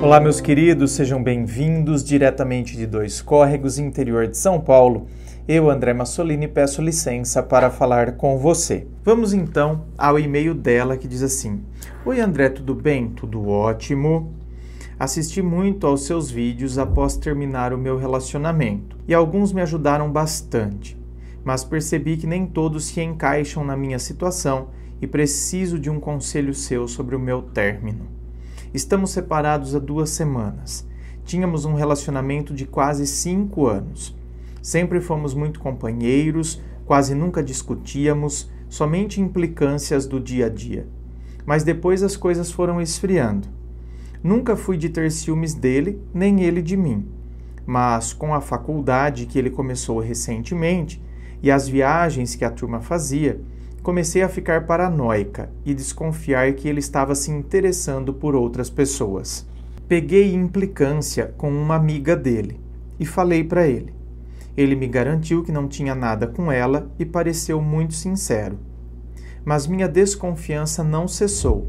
Olá, meus queridos, sejam bem-vindos diretamente de Dois Córregos, interior de São Paulo. Eu, André Massolini, peço licença para falar com você. Vamos então ao e-mail dela que diz assim: Oi, André, tudo bem? Tudo ótimo. Assisti muito aos seus vídeos após terminar o meu relacionamento e alguns me ajudaram bastante, mas percebi que nem todos se encaixam na minha situação e preciso de um conselho seu sobre o meu término. Estamos separados há duas semanas. Tínhamos um relacionamento de quase cinco anos. Sempre fomos muito companheiros, quase nunca discutíamos, somente implicâncias do dia a dia. Mas depois as coisas foram esfriando. Nunca fui de ter ciúmes dele, nem ele de mim. Mas com a faculdade que ele começou recentemente e as viagens que a turma fazia, comecei a ficar paranoica e desconfiar que ele estava se interessando por outras pessoas. Peguei implicância com uma amiga dele e falei para ele. Ele me garantiu que não tinha nada com ela e pareceu muito sincero. Mas minha desconfiança não cessou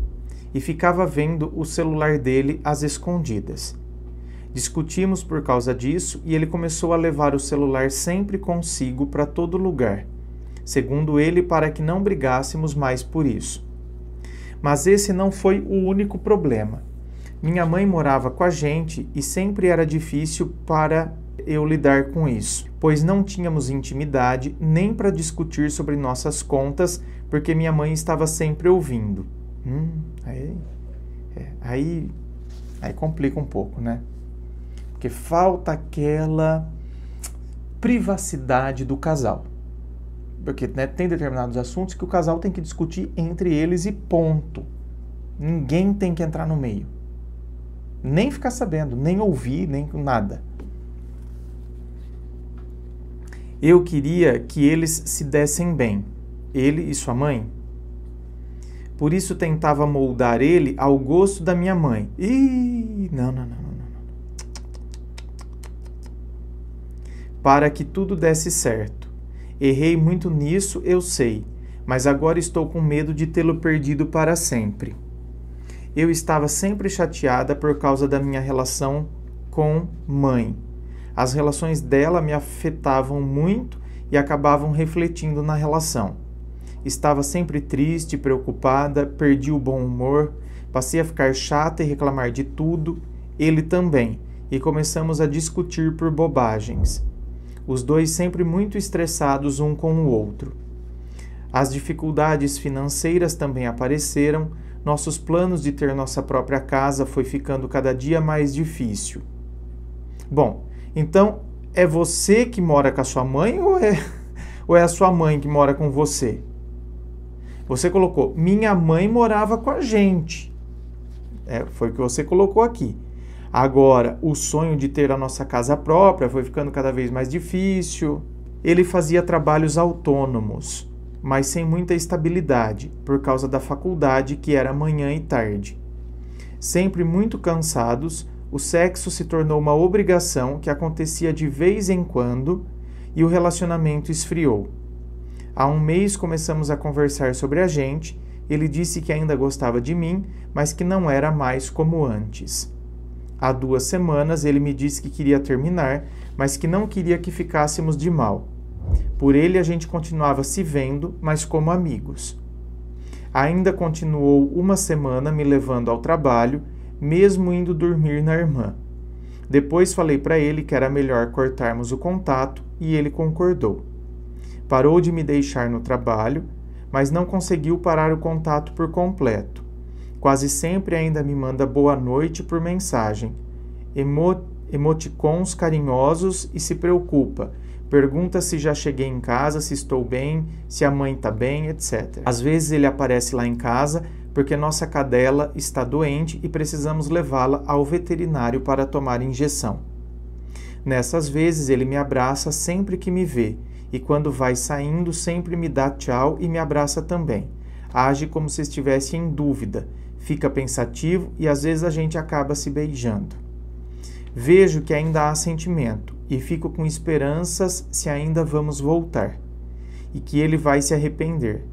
e ficava vendo o celular dele às escondidas. Discutimos por causa disso e ele começou a levar o celular sempre consigo para todo lugar segundo ele, para que não brigássemos mais por isso. Mas esse não foi o único problema. Minha mãe morava com a gente e sempre era difícil para eu lidar com isso, pois não tínhamos intimidade nem para discutir sobre nossas contas, porque minha mãe estava sempre ouvindo. Hum, aí, é, aí, aí complica um pouco, né? Porque falta aquela privacidade do casal porque né, tem determinados assuntos que o casal tem que discutir entre eles e ponto. Ninguém tem que entrar no meio. Nem ficar sabendo, nem ouvir, nem nada. Eu queria que eles se dessem bem, ele e sua mãe. Por isso tentava moldar ele ao gosto da minha mãe. E não, não, não, não, não. Para que tudo desse certo. Errei muito nisso, eu sei, mas agora estou com medo de tê-lo perdido para sempre. Eu estava sempre chateada por causa da minha relação com mãe. As relações dela me afetavam muito e acabavam refletindo na relação. Estava sempre triste, preocupada, perdi o bom humor, passei a ficar chata e reclamar de tudo, ele também, e começamos a discutir por bobagens os dois sempre muito estressados um com o outro. As dificuldades financeiras também apareceram, nossos planos de ter nossa própria casa foi ficando cada dia mais difícil. Bom, então é você que mora com a sua mãe ou é, ou é a sua mãe que mora com você? Você colocou, minha mãe morava com a gente. É, foi o que você colocou aqui. Agora, o sonho de ter a nossa casa própria foi ficando cada vez mais difícil. Ele fazia trabalhos autônomos, mas sem muita estabilidade, por causa da faculdade que era manhã e tarde. Sempre muito cansados, o sexo se tornou uma obrigação que acontecia de vez em quando e o relacionamento esfriou. Há um mês começamos a conversar sobre a gente. Ele disse que ainda gostava de mim, mas que não era mais como antes. Há duas semanas ele me disse que queria terminar, mas que não queria que ficássemos de mal. Por ele a gente continuava se vendo, mas como amigos. Ainda continuou uma semana me levando ao trabalho, mesmo indo dormir na irmã. Depois falei para ele que era melhor cortarmos o contato e ele concordou. Parou de me deixar no trabalho, mas não conseguiu parar o contato por completo. Quase sempre ainda me manda boa noite por mensagem, emo emoticons carinhosos e se preocupa. Pergunta se já cheguei em casa, se estou bem, se a mãe está bem, etc. Às vezes ele aparece lá em casa porque nossa cadela está doente e precisamos levá-la ao veterinário para tomar injeção. Nessas vezes ele me abraça sempre que me vê e quando vai saindo sempre me dá tchau e me abraça também. Age como se estivesse em dúvida fica pensativo e às vezes a gente acaba se beijando. Vejo que ainda há sentimento e fico com esperanças se ainda vamos voltar e que ele vai se arrepender.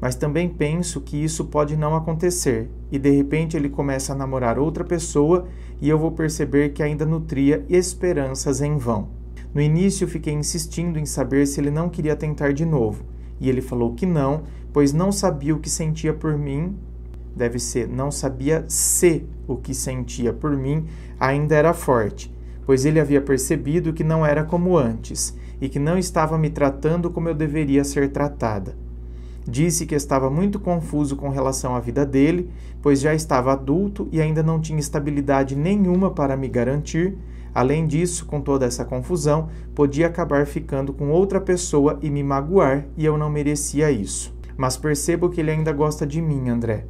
Mas também penso que isso pode não acontecer e de repente ele começa a namorar outra pessoa e eu vou perceber que ainda nutria esperanças em vão. No início fiquei insistindo em saber se ele não queria tentar de novo e ele falou que não, pois não sabia o que sentia por mim deve ser, não sabia se o que sentia por mim ainda era forte, pois ele havia percebido que não era como antes e que não estava me tratando como eu deveria ser tratada. Disse que estava muito confuso com relação à vida dele, pois já estava adulto e ainda não tinha estabilidade nenhuma para me garantir. Além disso, com toda essa confusão, podia acabar ficando com outra pessoa e me magoar, e eu não merecia isso. Mas percebo que ele ainda gosta de mim, André.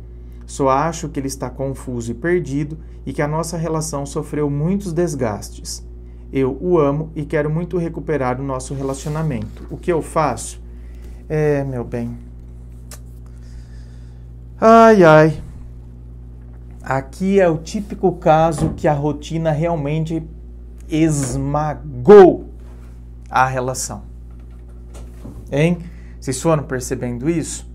Só acho que ele está confuso e perdido e que a nossa relação sofreu muitos desgastes. Eu o amo e quero muito recuperar o nosso relacionamento. O que eu faço? É, meu bem. Ai, ai. Aqui é o típico caso que a rotina realmente esmagou a relação. Hein? Vocês foram percebendo isso?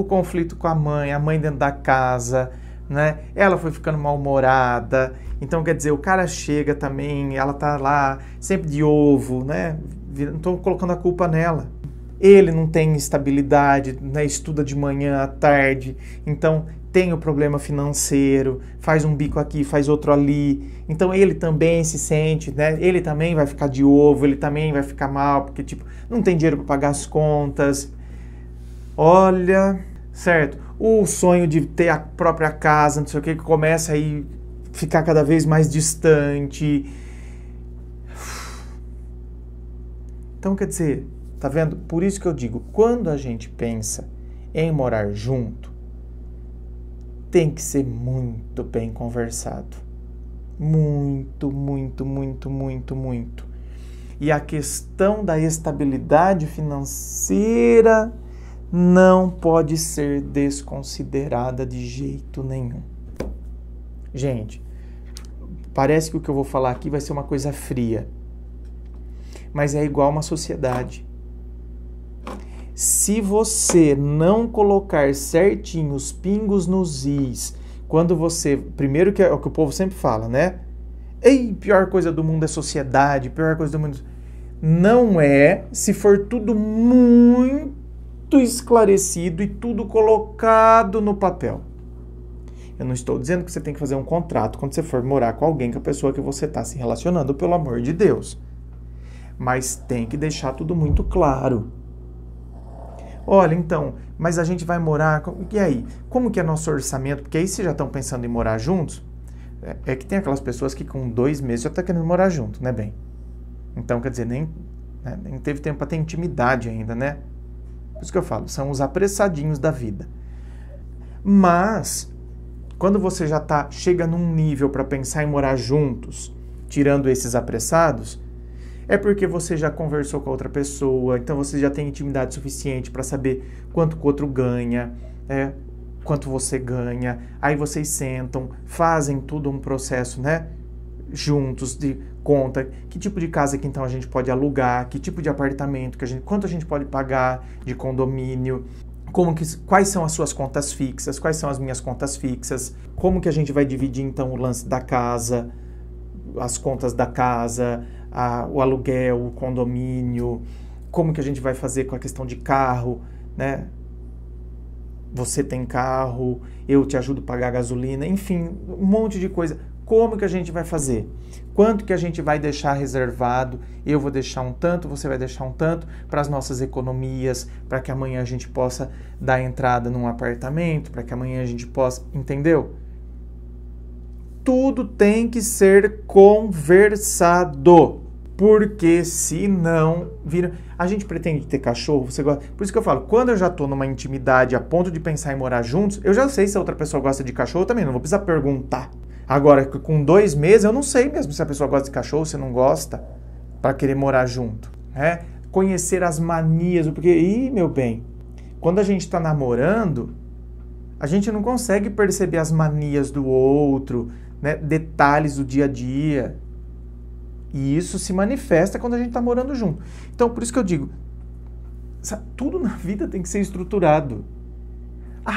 o conflito com a mãe, a mãe dentro da casa, né? Ela foi ficando mal-humorada. Então, quer dizer, o cara chega também, ela tá lá sempre de ovo, né? Estou colocando a culpa nela. Ele não tem estabilidade, né? estuda de manhã à tarde, então tem o problema financeiro, faz um bico aqui, faz outro ali. Então ele também se sente, né? Ele também vai ficar de ovo, ele também vai ficar mal, porque tipo, não tem dinheiro para pagar as contas. Olha, certo. O sonho de ter a própria casa, não sei o que, que começa aí ficar cada vez mais distante. Então, quer dizer, tá vendo? Por isso que eu digo, quando a gente pensa em morar junto, tem que ser muito bem conversado. Muito, muito, muito, muito, muito. E a questão da estabilidade financeira não pode ser desconsiderada de jeito nenhum. Gente, parece que o que eu vou falar aqui vai ser uma coisa fria, mas é igual uma sociedade. Se você não colocar certinho os pingos nos is, quando você. Primeiro que é o que o povo sempre fala, né? Ei, pior coisa do mundo é sociedade, pior coisa do mundo. Não é se for tudo muito tudo esclarecido e tudo colocado no papel. Eu não estou dizendo que você tem que fazer um contrato quando você for morar com alguém, com a pessoa que você está se relacionando, pelo amor de Deus. Mas tem que deixar tudo muito claro. Olha, então, mas a gente vai morar. E aí? Como que é nosso orçamento? Porque aí vocês já estão pensando em morar juntos. É, é que tem aquelas pessoas que com dois meses já estão tá querendo morar junto, né, bem? Então, quer dizer, nem, né, nem teve tempo para ter intimidade ainda, né? Por isso que eu falo, são os apressadinhos da vida. Mas, quando você já tá, chega num nível para pensar em morar juntos, tirando esses apressados, é porque você já conversou com a outra pessoa, então você já tem intimidade suficiente para saber quanto o outro ganha, né, quanto você ganha. Aí vocês sentam, fazem tudo um processo, né? Juntos de conta, que tipo de casa que então a gente pode alugar, que tipo de apartamento, que a gente, quanto a gente pode pagar de condomínio, como que, quais são as suas contas fixas, quais são as minhas contas fixas, como que a gente vai dividir então o lance da casa, as contas da casa, a, o aluguel, o condomínio, como que a gente vai fazer com a questão de carro, né? Você tem carro, eu te ajudo a pagar a gasolina, enfim, um monte de coisa. Como que a gente vai fazer? Quanto que a gente vai deixar reservado? Eu vou deixar um tanto, você vai deixar um tanto para as nossas economias, para que amanhã a gente possa dar entrada num apartamento, para que amanhã a gente possa, entendeu? Tudo tem que ser conversado. Porque se não vira. A gente pretende ter cachorro, você gosta. Por isso que eu falo, quando eu já tô numa intimidade a ponto de pensar em morar juntos, eu já sei se a outra pessoa gosta de cachorro também, não vou precisar perguntar. Agora, com dois meses, eu não sei mesmo se a pessoa gosta de cachorro, se não gosta, para querer morar junto. Né? Conhecer as manias, porque, ih, meu bem, quando a gente está namorando, a gente não consegue perceber as manias do outro, né? detalhes do dia a dia. E isso se manifesta quando a gente está morando junto. Então, por isso que eu digo, tudo na vida tem que ser estruturado.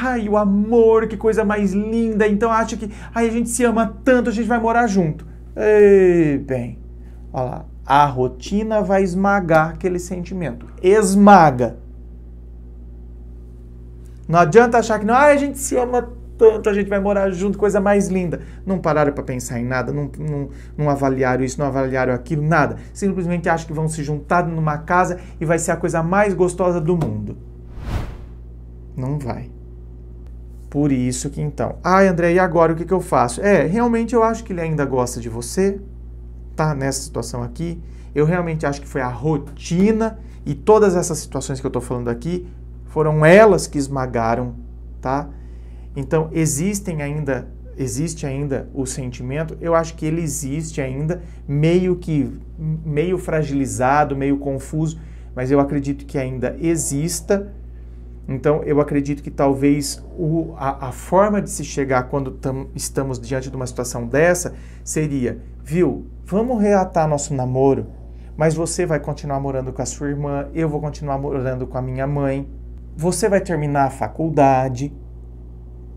Ai, o amor, que coisa mais linda. Então acha que ai, a gente se ama tanto, a gente vai morar junto. Ei, bem, olha lá. A rotina vai esmagar aquele sentimento. Esmaga. Não adianta achar que não, ai, a gente se ama tanto, a gente vai morar junto, coisa mais linda. Não pararam para pensar em nada, não, não, não, avaliaram isso, não avaliaram aquilo, nada. Simplesmente acham que vão se juntar numa casa e vai ser a coisa mais gostosa do mundo. Não vai. Por isso que então, ai ah, André, e agora o que, que eu faço? É, realmente eu acho que ele ainda gosta de você, tá? Nessa situação aqui. Eu realmente acho que foi a rotina e todas essas situações que eu tô falando aqui foram elas que esmagaram, tá? Então, existem ainda, existe ainda o sentimento, eu acho que ele existe ainda, meio que, meio fragilizado, meio confuso, mas eu acredito que ainda exista, então, eu acredito que talvez o, a, a, forma de se chegar quando tam, estamos diante de uma situação dessa seria: viu, vamos reatar nosso namoro, mas você vai continuar morando com a sua irmã, eu vou continuar morando com a minha mãe, você vai terminar a faculdade,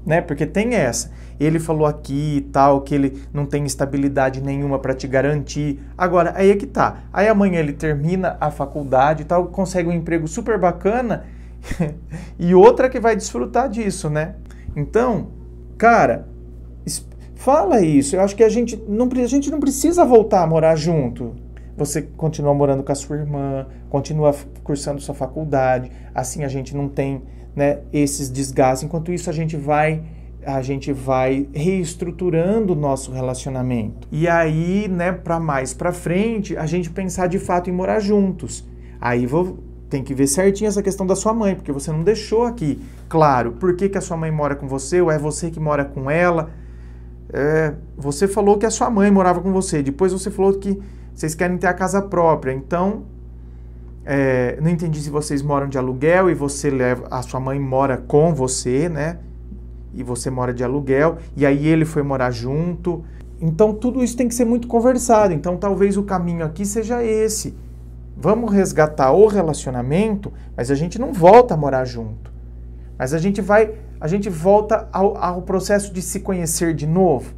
né? Porque tem essa. Ele falou aqui e tal que ele não tem estabilidade nenhuma para te garantir. Agora, aí é que tá. Aí amanhã ele termina a faculdade e tal, consegue um emprego super bacana e outra que vai desfrutar disso, né? Então, cara, fala isso. Eu acho que a gente não, a gente não precisa voltar a morar junto. Você continua morando com a sua irmã, continua cursando sua faculdade, assim a gente não tem né, esses desgastes. Enquanto isso, a gente vai a gente vai reestruturando o nosso relacionamento. E aí, né, para mais para frente, a gente pensar de fato em morar juntos. Aí vou tem que ver certinho essa questão da sua mãe, porque você não deixou aqui claro por que, que a sua mãe mora com você, ou é você que mora com ela. É, você falou que a sua mãe morava com você, depois você falou que vocês querem ter a casa própria, então é, não entendi se vocês moram de aluguel e você leva. A sua mãe mora com você, né? E você mora de aluguel, e aí ele foi morar junto. Então tudo isso tem que ser muito conversado. Então talvez o caminho aqui seja esse Vamos resgatar o relacionamento, mas a gente não volta a morar junto. Mas a gente vai, a gente volta ao, ao processo de se conhecer de novo.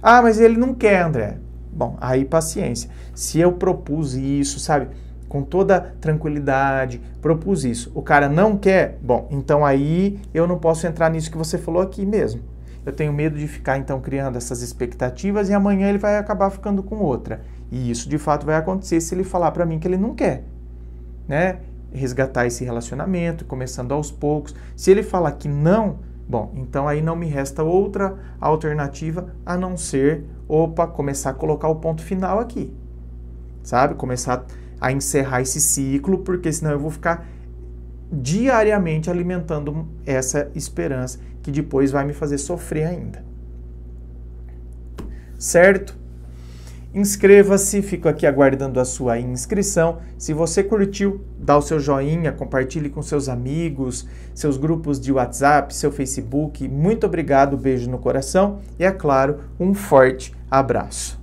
Ah, mas ele não quer, André. Bom, aí paciência. Se eu propus isso, sabe, com toda tranquilidade, propus isso, o cara não quer, bom, então aí eu não posso entrar nisso que você falou aqui mesmo. Eu tenho medo de ficar então criando essas expectativas e amanhã ele vai acabar ficando com outra. E isso de fato vai acontecer se ele falar para mim que ele não quer, né? Resgatar esse relacionamento, começando aos poucos. Se ele falar que não, bom, então aí não me resta outra alternativa a não ser, opa, começar a colocar o ponto final aqui. Sabe? Começar a encerrar esse ciclo, porque senão eu vou ficar diariamente alimentando essa esperança que depois vai me fazer sofrer ainda. Certo? Inscreva-se, fico aqui aguardando a sua inscrição. Se você curtiu, dá o seu joinha, compartilhe com seus amigos, seus grupos de WhatsApp, seu Facebook. Muito obrigado, beijo no coração e, é claro, um forte abraço.